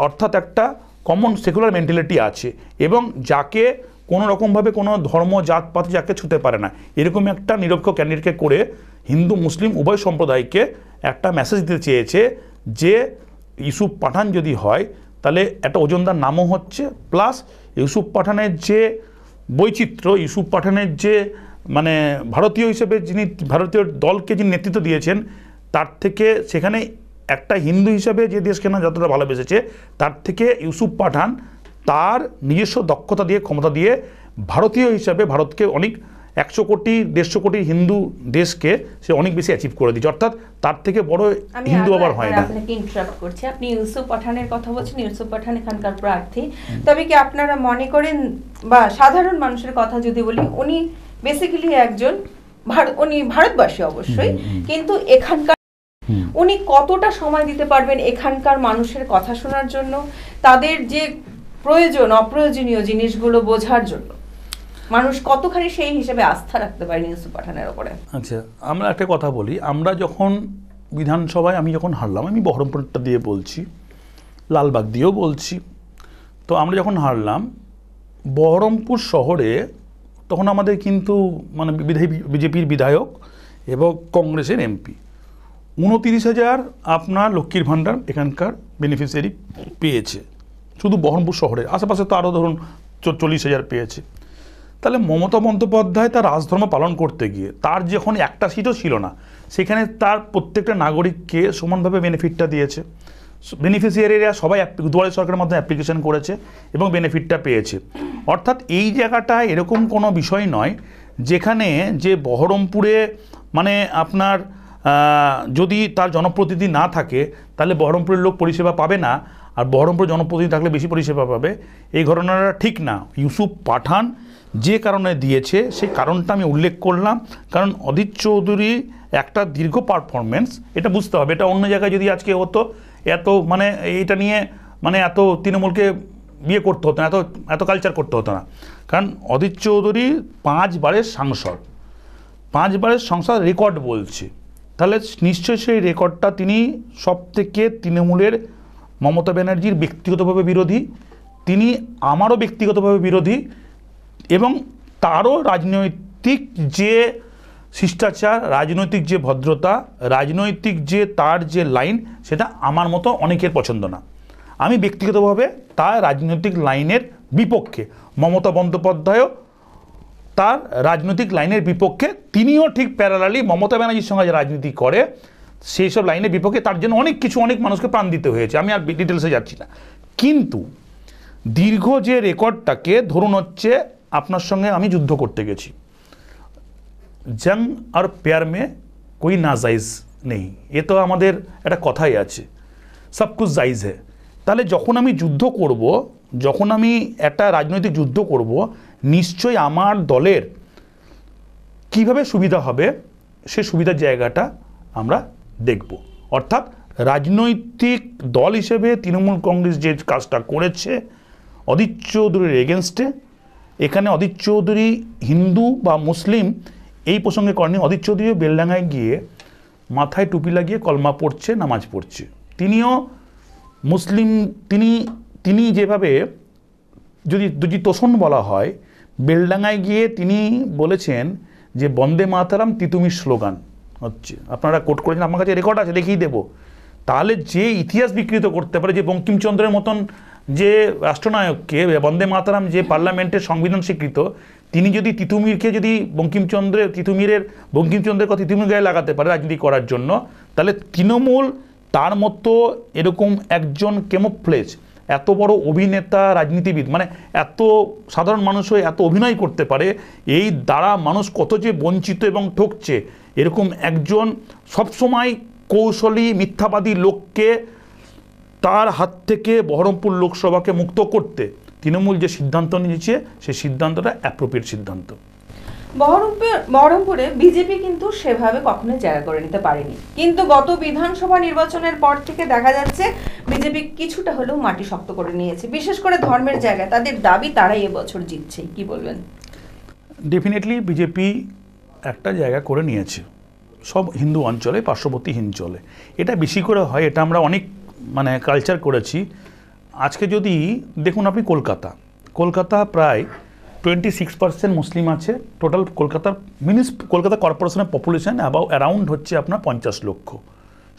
অর্থাৎ একটা কমন সেকুলার মেন্টালিটি আছে এবং যাকে কোনো রকমভাবে কোনো ধর্ম জাতপাত যাকে ছুতে পারে না এরকম একটা নিরক্ষ ক্যান্ডিডেটকে করে হিন্দু মুসলিম উভয় সম্প্রদায়কে একটা মেসেজ দিতে চেয়েছে যে ইউসুফ পাঠান যদি হয় তাহলে একটা ওজনদার নামও হচ্ছে প্লাস ইউসুফ পাঠানের যে বৈচিত্র্য ইউসুফ পাঠানের যে মানে ভারতীয় হিসেবে যিনি ভারতীয় দলকে যিনি নেতৃত্ব দিয়েছেন তার থেকে সেখানে একটা হিন্দু হিসাবে যে দেশকে না যতটা ভালোবেসেছে তার থেকে ইউসুফ পাঠান তার নিজস্ব দক্ষতা দিয়ে ক্ষমতা দিয়ে ভারতীয় হিসাবে ভারতকে অনেক একশো কোটি দেড়শো কোটি হিন্দু দেশকে সে অনেক বেশি অ্যাচিভ করে দিচ্ছে অর্থাৎ তার থেকে বড় হিন্দু আবার হয় না আপনাকে ইন্টারাপ্ট করছি আপনি ইউসুফ পাঠানের কথা বলছেন ইউসুফ পাঠান এখানকার প্রার্থী তবে কি আপনারা মনে করেন বা সাধারণ মানুষের কথা যদি বলি উনি বেসিক্যালি একজন উনি ভারতবাসী অবশ্যই কিন্তু এখানকার উনি কতটা সময় দিতে পারবেন এখানকার মানুষের কথা শোনার জন্য তাদের যে প্রয়োজন অপ্রয়োজনীয় জিনিসগুলো বোঝার জন্য মানুষ কতখানি সেই হিসেবে আস্থা রাখতে পারে নিউজ পাঠানের ওপরে আচ্ছা আমরা একটা কথা বলি আমরা যখন বিধানসভায় আমি যখন হারলাম আমি বহরমপুরটা দিয়ে বলছি লালবাগ দিয়েও বলছি তো আমরা যখন হারলাম বহরমপুর শহরে তখন আমাদের কিন্তু মানে বিজেপির বিধায়ক এবং কংগ্রেসের এমপি উনতিরিশ হাজার আপনার লক্ষ্মীর ভাণ্ডার এখানকার বেনিফিশিয়ারি পেয়েছে শুধু বহরমপুর শহরের আশেপাশে তো আরও ধরুন চল্লিশ হাজার পেয়েছে তাহলে মমতা বন্দ্যোপাধ্যায় তার রাজধর্ম পালন করতে গিয়ে তার যখন একটা সিটও ছিল না সেখানে তার প্রত্যেকটা নাগরিককে সমানভাবে বেনিফিটটা দিয়েছে বেনিফিসিয়ারিরা সবাই দুয়ারে সরকারের মাধ্যমে অ্যাপ্লিকেশন করেছে এবং বেনিফিটটা পেয়েছে অর্থাৎ এই জায়গাটায় এরকম কোনো বিষয় নয় যেখানে যে বহরমপুরে মানে আপনার যদি তার জনপ্রতিনিধি না থাকে তাহলে বহরমপুরের লোক পরিষেবা পাবে না আর বহরমপুর জনপ্রতিনিধি থাকলে বেশি পরিষেবা পাবে এই ঘটনাটা ঠিক না ইউসুফ পাঠান যে কারণে দিয়েছে সেই কারণটা আমি উল্লেখ করলাম কারণ অদিত চৌধুরী একটা দীর্ঘ পারফরমেন্স এটা বুঝতে হবে এটা অন্য জায়গায় যদি আজকে হতো এত মানে এইটা নিয়ে মানে এত তৃণমূলকে বিয়ে করতে হতো না এত এত কালচার করতে হতো না কারণ অদিত চৌধুরী পাঁচবারের সাংসদ পাঁচবারের সংসদ রেকর্ড বলছে তাহলে নিশ্চয়ই সেই রেকর্ডটা তিনি সবথেকে তৃণমূলের মমতা ব্যানার্জির ব্যক্তিগতভাবে বিরোধী তিনি আমারও ব্যক্তিগতভাবে বিরোধী এবং তারও রাজনৈতিক যে শিষ্টাচার রাজনৈতিক যে ভদ্রতা রাজনৈতিক যে তার যে লাইন সেটা আমার মতো অনেকের পছন্দ না আমি ব্যক্তিগতভাবে তার রাজনৈতিক লাইনের বিপক্ষে মমতা বন্দ্যোপাধ্যায়ও তার রাজনৈতিক লাইনের বিপক্ষে তিনিও ঠিক প্যারালালি মমতা ব্যানার্জির সঙ্গে যে রাজনীতি করে সেই সব লাইনের বিপক্ষে তার জন্য অনেক কিছু অনেক মানুষকে প্রাণ দিতে হয়েছে আমি আর ডিটেলসে যাচ্ছি না কিন্তু দীর্ঘ যে রেকর্ডটাকে ধরুন হচ্ছে আপনার সঙ্গে আমি যুদ্ধ করতে গেছি জং আর প্যার মে কই না জাইজ নেই এ তো আমাদের একটা কথাই আছে সব কিছু জাইজ হে তাহলে যখন আমি যুদ্ধ করব যখন আমি একটা রাজনৈতিক যুদ্ধ করব নিশ্চয়ই আমার দলের কিভাবে সুবিধা হবে সে সুবিধার জায়গাটা আমরা দেখব অর্থাৎ রাজনৈতিক দল হিসেবে তৃণমূল কংগ্রেস যে কাজটা করেছে অদিত চৌধুরীর এগেনস্টে এখানে অদিত চৌধুরী হিন্দু বা মুসলিম এই প্রসঙ্গে করেনি অদিত চৌধুরীও বেলডাঙ্গায় গিয়ে মাথায় টুপি লাগিয়ে কলমা পড়ছে নামাজ পড়ছে তিনিও মুসলিম তিনি তিনি যেভাবে যদি যদি তোষণ বলা হয় বেলডাঙ্গায় গিয়ে তিনি বলেছেন যে বন্দে মাতারাম তিতুমির স্লোগান হচ্ছে আপনারা কোট করেছেন আমার কাছে রেকর্ড আছে দেখিয়ে দেবো তাহলে যে ইতিহাস বিকৃত করতে পারে যে বঙ্কিমচন্দ্রের মতন যে রাষ্ট্রনায়ককে বন্দে মাতারাম যে পার্লামেন্টের সংবিধান স্বীকৃত তিনি যদি তিতুমিরকে যদি বঙ্কিমচন্দ্রের তিতুমিরের বঙ্কিমচন্দ্রের কথা তিতুমির গায়ে লাগাতে পারে রাজনীতি করার জন্য তাহলে তৃণমূল তার মতো এরকম একজন কেমোপ্লেজ এত বড় অভিনেতা রাজনীতিবিদ মানে এত সাধারণ মানুষ হয়ে এত অভিনয় করতে পারে এই দ্বারা মানুষ কত যে বঞ্চিত এবং ঠকছে এরকম একজন সবসময় কৌশলী মিথ্যাবাদী লোককে তার হাত থেকে বহরমপুর লোকসভাকে মুক্ত করতে তৃণমূল যে সিদ্ধান্ত নিয়েছে সেই সিদ্ধান্তটা অ্যাপ্রোপ্রিয়েট সিদ্ধান্ত বহরমপুর বহরমপুরে বিজেপি কিন্তু সেভাবে কখনো জায়গা করে নিতে পারেনি কিন্তু গত বিধানসভা নির্বাচনের পর থেকে দেখা যাচ্ছে বিজেপি কিছুটা হলেও মাটি শক্ত করে নিয়েছে বিশেষ করে ধর্মের জায়গায় তাদের দাবি তারাই এবছর জিতছে কি বলবেন ডেফিনেটলি বিজেপি একটা জায়গা করে নিয়েছে সব হিন্দু অঞ্চলে পার্শ্ববর্তী চলে এটা বেশি করে হয় এটা আমরা অনেক মানে কালচার করেছি আজকে যদি দেখুন আপনি কলকাতা কলকাতা প্রায় টোয়েন্টি সিক্স পার্সেন্ট মুসলিম আছে টোটাল কলকাতার মিনিস কলকাতা কর্পোরেশনের পপুলেশান অ্যাবাউ অ্যারাউন্ড হচ্ছে আপনার পঞ্চাশ লক্ষ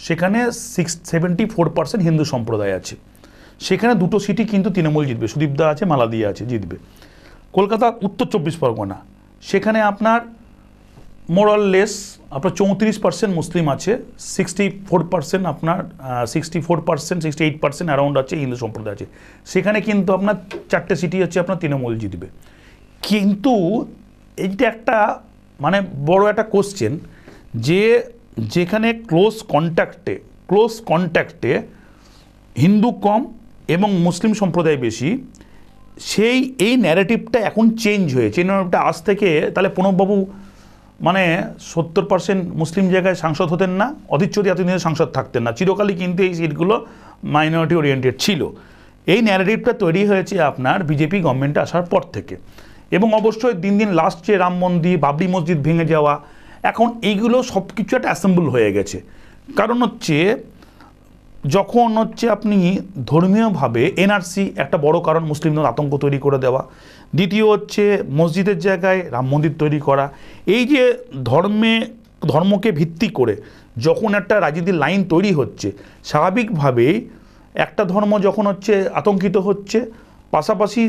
সেখানে সিক্স সেভেন্টি ফোর পার্সেন্ট হিন্দু সম্প্রদায় আছে সেখানে দুটো সিটি কিন্তু তৃণমূল জিতবে সুদীপদা আছে মালাদিয়া আছে জিতবে কলকাতা উত্তর চব্বিশ পরগনা সেখানে আপনার মোরাল লেস আপনার চৌত্রিশ পার্সেন্ট মুসলিম আছে সিক্সটি ফোর পার্সেন্ট আপনার sixty four percent sixty eight percent around আছে হিন্দু সম্প্রদায় আছে সেখানে কিন্তু আপনার চারটে সিটি হচ্ছে আপনার তৃণমূল জিতবে কিন্তু এইটা একটা মানে বড় একটা কোশ্চেন যে যেখানে ক্লোজ কন্ট্যাক্টে ক্লোজ কন্ট্যাক্টে হিন্দু কম এবং মুসলিম সম্প্রদায় বেশি সেই এই ন্যারেটিভটা এখন চেঞ্জ হয়েছে এই ন্যারেটিভটা আজ থেকে তাহলে প্রণববাবু মানে সত্তর পার্সেন্ট মুসলিম জায়গায় সাংসদ হতেন না অধীর চৌধুরী এতদিন সাংসদ থাকতেন না চিরকালই কিন্তু এই সিটগুলো মাইনরিটি ওরিয়েন্টেড ছিল এই ন্যারেটিভটা তৈরি হয়েছে আপনার বিজেপি গভর্নমেন্টে আসার পর থেকে এবং অবশ্যই দিন দিন লাস্ট যে রাম মন্দির বাবরি মসজিদ ভেঙে যাওয়া এখন এইগুলো সব কিছু একটা অ্যাসেম্বল হয়ে গেছে কারণ হচ্ছে যখন হচ্ছে আপনি ধর্মীয়ভাবে এনআরসি একটা বড় কারণ মুসলিমদের আতঙ্ক তৈরি করে দেওয়া দ্বিতীয় হচ্ছে মসজিদের জায়গায় রাম মন্দির তৈরি করা এই যে ধর্মে ধর্মকে ভিত্তি করে যখন একটা রাজনীতির লাইন তৈরি হচ্ছে স্বাভাবিকভাবেই একটা ধর্ম যখন হচ্ছে আতঙ্কিত হচ্ছে পাশাপাশি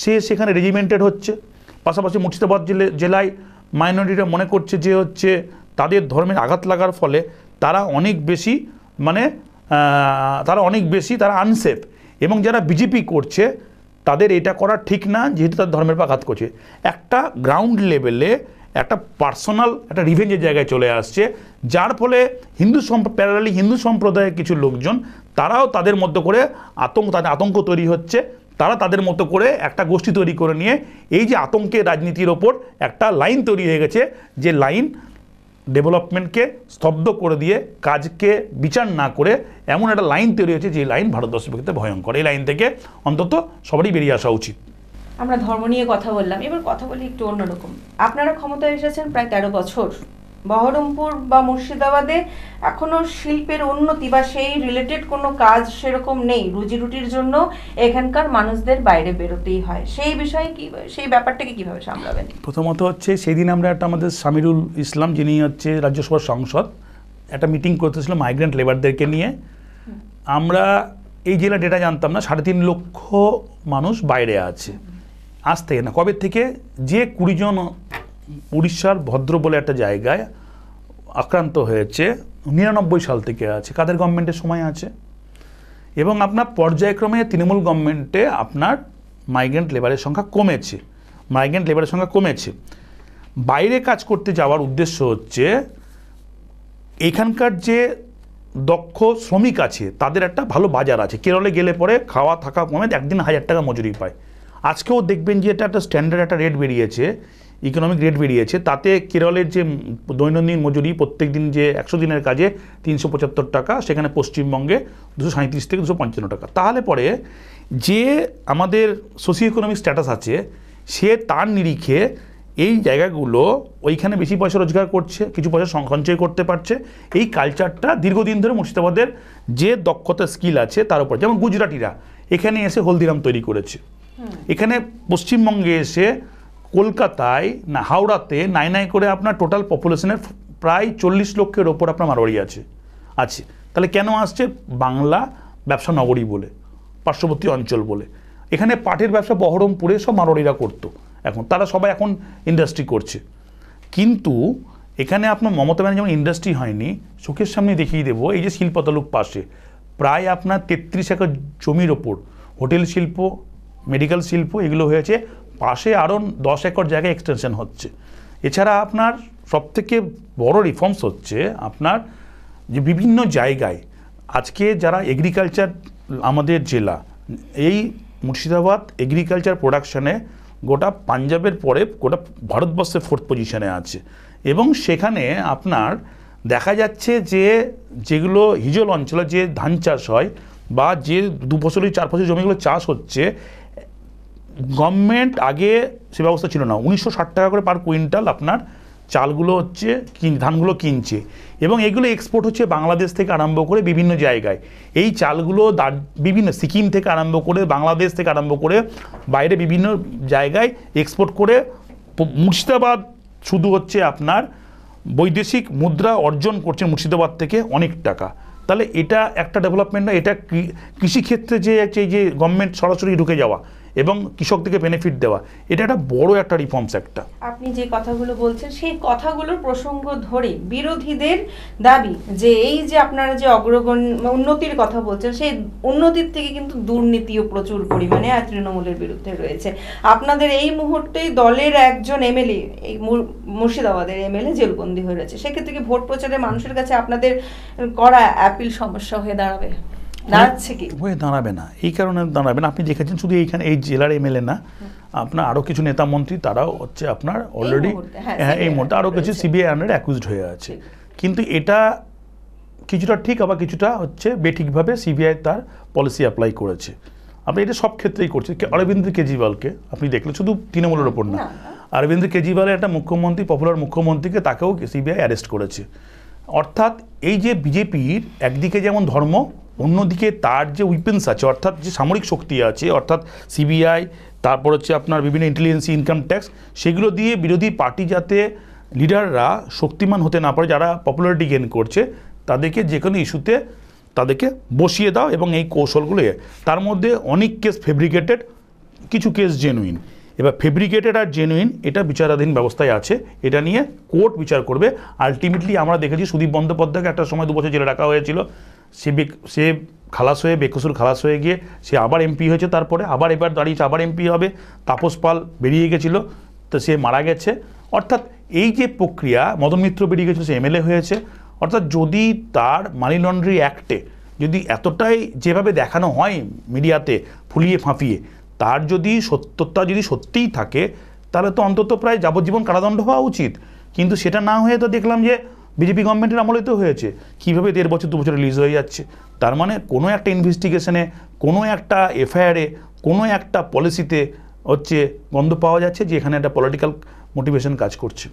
সে সেখানে রেজিমেন্টেড হচ্ছে পাশাপাশি মুর্শিদাবাদ জেলায় মাইনরিটিরা মনে করছে যে হচ্ছে তাদের ধর্মের আঘাত লাগার ফলে তারা অনেক বেশি মানে তারা অনেক বেশি তারা আনসেফ এবং যারা বিজেপি করছে তাদের এটা করা ঠিক না যেহেতু তার ধর্মের পাঘাত করছে একটা গ্রাউন্ড লেভেলে একটা পার্সোনাল একটা রিভেঞ্জের জায়গায় চলে আসছে যার ফলে হিন্দু প্যারালি হিন্দু সম্প্রদায়ের কিছু লোকজন তারাও তাদের মতো করে আতঙ্ক তাদের আতঙ্ক তৈরি হচ্ছে তারা তাদের মতো করে একটা গোষ্ঠী তৈরি করে নিয়ে এই যে আতঙ্কের রাজনীতির ওপর একটা লাইন তৈরি হয়ে গেছে যে লাইন ডেভেলপমেন্টকে স্তব্ধ করে দিয়ে কাজকে বিচার না করে এমন একটা লাইন তৈরি হয়েছে যে লাইন ভারতবর্ষের ক্ষেত্রে ভয়ঙ্কর এই লাইন থেকে অন্তত সবারই বেরিয়ে আসা উচিত আমরা ধর্ম নিয়ে কথা বললাম এবার কথা বলি একটু অন্যরকম আপনারা ক্ষমতায় এসেছেন প্রায় তেরো বছর বহরমপুর বা মুর্শিদাবাদে এখনও শিল্পের উন্নতি বা সেই রিলেটেড কোনো কাজ সেরকম নেই রুজি রুটির জন্য এখানকার মানুষদের বাইরে বেরোতেই হয় সেই বিষয়ে কি সেই ব্যাপারটাকে কিভাবে সামলাবেন প্রথমত হচ্ছে সেই দিন আমরা একটা আমাদের সামিরুল ইসলাম যিনি হচ্ছে রাজ্যসভার সংসদ একটা মিটিং করতেছিল মাইগ্রেন্ট লেবারদেরকে নিয়ে আমরা এই জেলা ডেটা জানতাম না সাড়ে তিন লক্ষ মানুষ বাইরে আছে আজ থেকে না কবে থেকে যে কুড়িজন উড়িষ্যার ভদ্র বলে একটা জায়গায় আক্রান্ত হয়েছে নিরানব্বই সাল থেকে আছে কাদের গভর্নমেন্টের সময় আছে এবং আপনার পর্যায়ক্রমে তৃণমূল গভর্নমেন্টে আপনার মাইগ্রেন্ট লেবারের সংখ্যা কমেছে মাইগ্রেন্ট লেবারের সংখ্যা কমেছে বাইরে কাজ করতে যাওয়ার উদ্দেশ্য হচ্ছে এখানকার যে দক্ষ শ্রমিক আছে তাদের একটা ভালো বাজার আছে কেরলে গেলে পরে খাওয়া থাকা কমে একদিন হাজার টাকা মজুরি পায় আজকেও দেখবেন যে এটা একটা স্ট্যান্ডার্ড একটা রেট বেরিয়েছে ইকোনমিক রেট বেরিয়েছে তাতে কেরলের যে দৈনন্দিন মজুরি প্রত্যেক দিন যে একশো দিনের কাজে তিনশো পঁচাত্তর টাকা সেখানে পশ্চিমবঙ্গে দুশো সাঁত্রিশ থেকে দুশো পঞ্চান্ন টাকা তাহলে পরে যে আমাদের সোশিও ইকোনমিক স্ট্যাটাস আছে সে তার নিরিখে এই জায়গাগুলো ওইখানে বেশি পয়সা রোজগার করছে কিছু পয়সা সংসঞ্চয় করতে পারছে এই কালচারটা দীর্ঘদিন ধরে মুর্শিদাবাদের যে দক্ষতা স্কিল আছে তার উপর যেমন গুজরাটিরা এখানে এসে হলদিরাম তৈরি করেছে এখানে পশ্চিমবঙ্গে এসে কলকাতায় না হাওড়াতে নাই নাই করে আপনার টোটাল পপুলেশনের প্রায় চল্লিশ লক্ষের ওপর আপনার মারোয়ারি আছে আছে তাহলে কেন আসছে বাংলা ব্যবসা নগরী বলে পার্শ্ববর্তী অঞ্চল বলে এখানে পাটের ব্যবসা বহরমপুরে সব মারোয়ারিরা করতো এখন তারা সবাই এখন ইন্ডাস্ট্রি করছে কিন্তু এখানে আপনার মমতা ব্যানার্জি যেমন ইন্ডাস্ট্রি হয়নি চোখের সামনে দেখিয়ে দেবো এই যে শিল্পতালুক পাশে প্রায় আপনার তেত্রিশ একর জমির ওপর হোটেল শিল্প মেডিকেল শিল্প এগুলো হয়েছে পাশে আরও দশ একর জায়গায় এক্সটেনশন হচ্ছে এছাড়া আপনার সবথেকে বড় রিফর্মস হচ্ছে আপনার যে বিভিন্ন জায়গায় আজকে যারা এগ্রিকালচার আমাদের জেলা এই মুর্শিদাবাদ এগ্রিকালচার প্রোডাকশানে গোটা পাঞ্জাবের পরে গোটা ভারতবর্ষে ফোর্থ পজিশনে আছে এবং সেখানে আপনার দেখা যাচ্ছে যে যেগুলো হিজল অঞ্চলে যে ধান চাষ হয় বা যে দু ফসলি চার ফসলি জমিগুলো চাষ হচ্ছে গভর্নমেন্ট আগে সে ব্যবস্থা ছিল না উনিশশো ষাট টাকা করে পার কুইন্টাল আপনার চালগুলো হচ্ছে কিন ধানগুলো কিনছে এবং এগুলো এক্সপোর্ট হচ্ছে বাংলাদেশ থেকে আরম্ভ করে বিভিন্ন জায়গায় এই চালগুলো বিভিন্ন সিকিম থেকে আরম্ভ করে বাংলাদেশ থেকে আরম্ভ করে বাইরে বিভিন্ন জায়গায় এক্সপোর্ট করে মুর্শিদাবাদ শুধু হচ্ছে আপনার বৈদেশিক মুদ্রা অর্জন করছে মুর্শিদাবাদ থেকে অনেক টাকা তাহলে এটা একটা ডেভেলপমেন্ট না এটা কৃষিক্ষেত্রে যে যে গভর্নমেন্ট সরাসরি ঢুকে যাওয়া এবং কৃষকদেরকে বেনিফিট দেওয়া এটা একটা বড় একটা রিফর্মস একটা আপনি যে কথাগুলো বলছেন সেই কথাগুলোর প্রসঙ্গ ধরে বিরোধীদের দাবি যে এই যে আপনারা যে অগ্রগণ উন্নতির কথা বলছেন সেই উন্নতির থেকে কিন্তু দুর্নীতিও প্রচুর পরিমাণে তৃণমূলের বিরুদ্ধে রয়েছে আপনাদের এই মুহূর্তে দলের একজন এমএলএ এই মুর্শিদাবাদের এমএলএ জেলবন্দি হয়ে রয়েছে সেক্ষেত্রে কি ভোট প্রচারে মানুষের কাছে আপনাদের করা অ্যাপিল সমস্যা হয়ে দাঁড়াবে মানে দাঁড়াবে না এই কারণে দাঁড়াবে না আপনি দেখেছেন শুধু এইখানে এই জেলার এমএলএ না আপনার আরো কিছু নেতা মন্ত্রী তারাও হচ্ছে আপনার অলরেডি হ্যাঁ, হ্যাঁ এই মুহূর্তে আরো কিছু সিবিআই আন্ডারে অ্যাকুজড হয়ে আছে কিন্তু এটা কিছুটা ঠিক আবার কিছুটা হচ্ছে বেঠিকভাবে সিবিআই তার পলিসি অ্যাপ্লাই করেছে আপনি এটা সব ক্ষেত্রেই করছে অরবিন্দ কেজরিওয়ালকে আপনি দেখলেন শুধু তৃণমূলের ওপর না অরবিন্দ কেজরিওয়ালের একটা মুখ্যমন্ত্রী পপুলার মুখ্যমন্ত্রীকে তাকেও সিবিআই অ্যারেস্ট করেছে অর্থাৎ এই যে বিজেপির একদিকে যেমন ধর্ম অন্যদিকে তার যে উইপেন্স আছে অর্থাৎ যে সামরিক শক্তি আছে অর্থাৎ সিবিআই তারপর হচ্ছে আপনার বিভিন্ন ইন্টেলিজেন্সি ইনকাম ট্যাক্স সেগুলো দিয়ে বিরোধী পার্টি যাতে লিডাররা শক্তিমান হতে না পারে যারা পপুলারিটি গেন করছে তাদেরকে যে কোনো ইস্যুতে তাদেরকে বসিয়ে দাও এবং এই কৌশলগুলো তার মধ্যে অনেক কেস ফেব্রিকেটেড কিছু কেস জেনুইন এবার ফেব্রিকেটেড আর জেনুইন এটা বিচারাধীন ব্যবস্থায় আছে এটা নিয়ে কোর্ট বিচার করবে আলটিমেটলি আমরা দেখেছি সুদীপ বন্দ্যোপাধ্যায়কে একটা সময় দু বছর জেলে রাখা হয়েছিল সে সে খালাস হয়ে বেকসুর খালাস হয়ে গিয়ে সে আবার এমপি হয়েছে তারপরে আবার এবার দাঁড়িয়েছে আবার এমপি হবে তাপস পাল বেরিয়ে গেছিলো তো সে মারা গেছে অর্থাৎ এই যে প্রক্রিয়া মদন মিত্র বেরিয়ে গেছিলো সে এমএলএ হয়েছে অর্থাৎ যদি তার মানি লন্ড্রি অ্যাক্টে যদি এতটাই যেভাবে দেখানো হয় মিডিয়াতে ফুলিয়ে ফাঁপিয়ে তার যদি সত্যতা যদি সত্যিই থাকে তাহলে তো অন্তত প্রায় যাবজ্জীবন কারাদণ্ড হওয়া উচিত কিন্তু সেটা না হয়ে তো দেখলাম যে বিজেপি গভর্নমেন্টের আমলে তো হয়েছে কীভাবে দেড় বছর দু বছর রিলিজ হয়ে যাচ্ছে তার মানে কোনো একটা ইনভেস্টিগেশনে কোনো একটা এফআইআরে কোনো একটা পলিসিতে হচ্ছে গন্ধ পাওয়া যাচ্ছে যে এখানে একটা পলিটিক্যাল মোটিভেশন কাজ করছে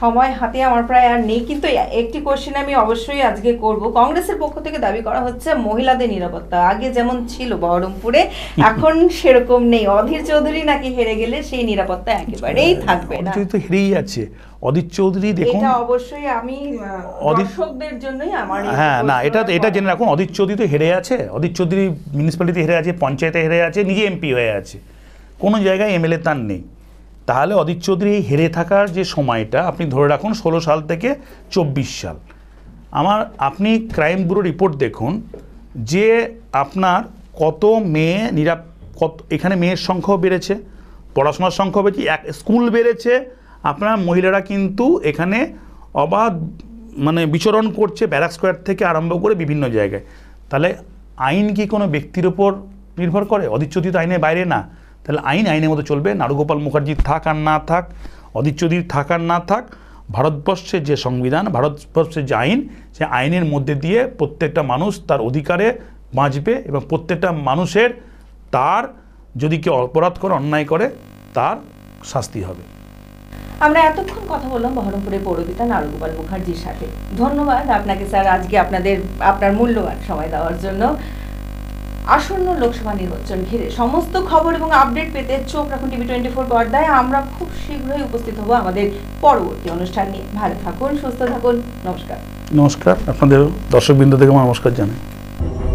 সময় হাতে আমার প্রায় আর নেই কিন্তু একটি কোশ্চেন আমি অবশ্যই আজকে করব কংগ্রেসের পক্ষ থেকে দাবি করা হচ্ছে মহিলাদের নিরাপত্তা আগে যেমন ছিল বহরমপুরে এখন সেরকম নেই অধীর চৌধুরী নাকি হেরে গেলে সেই নিরাপত্তা একেবারেই থাকবে না তো হেরেই আছে অধীর চৌধুরী দেখুন এটা অবশ্যই আমি দর্শকদের জন্যই আমার হ্যাঁ না এটা এটা জেনে রাখুন অধীর চৌধুরী তো হেরে আছে অধীর চৌধুরী মিউনিসিপ্যালিটি হেরে আছে পঞ্চায়েতে হেরে আছে নিজে এমপি হয়ে আছে কোনো জায়গায় এমএলএ তার নেই তাহলে অদিত চৌধুরী এই হেরে থাকার যে সময়টা আপনি ধরে রাখুন ষোলো সাল থেকে চব্বিশ সাল আমার আপনি ক্রাইম ব্যুরো রিপোর্ট দেখুন যে আপনার কত মেয়ে নিরাপ কত এখানে মেয়ের সংখ্যাও বেড়েছে পড়াশোনার সংখ্যাও বেড়েছে এক স্কুল বেড়েছে আপনার মহিলারা কিন্তু এখানে অবাধ মানে বিচরণ করছে ব্যারাক স্কোয়ার থেকে আরম্ভ করে বিভিন্ন জায়গায় তাহলে আইন কি কোনো ব্যক্তির ওপর নির্ভর করে অধিচ্যুতি তো আইনের বাইরে না তাহলে আইন আইনের মতো চলবে নারুগোপাল মুখার্জি থাক আর না থাক অদিত চৌধুরী থাক আর না থাক ভারতবর্ষের যে সংবিধান ভারতবর্ষের যে আইন সে আইনের মধ্যে দিয়ে প্রত্যেকটা মানুষ তার অধিকারে বাঁচবে এবং প্রত্যেকটা মানুষের তার যদি কেউ অপরাধ করে অন্যায় করে তার শাস্তি হবে আমরা এতক্ষণ কথা বললাম বহরমপুরের পৌরবিতা নারুগোপাল মুখার্জির সাথে ধন্যবাদ আপনাকে স্যার আজকে আপনাদের আপনার মূল্যবান সময় দেওয়ার জন্য আসন্ন লোকসভা নির্বাচন ঘিরে সমস্ত খবর এবং আপডেট পেতে চোখ রাখুন টিভি টোয়েন্টি ফোর পর্দায় আমরা খুব শীঘ্রই উপস্থিত হব আমাদের পরবর্তী অনুষ্ঠান নিয়ে ভালো থাকুন সুস্থ থাকুন নমস্কার নমস্কার আপনাদের দর্শক বিন্দু থেকে আমার নমস্কার জানাই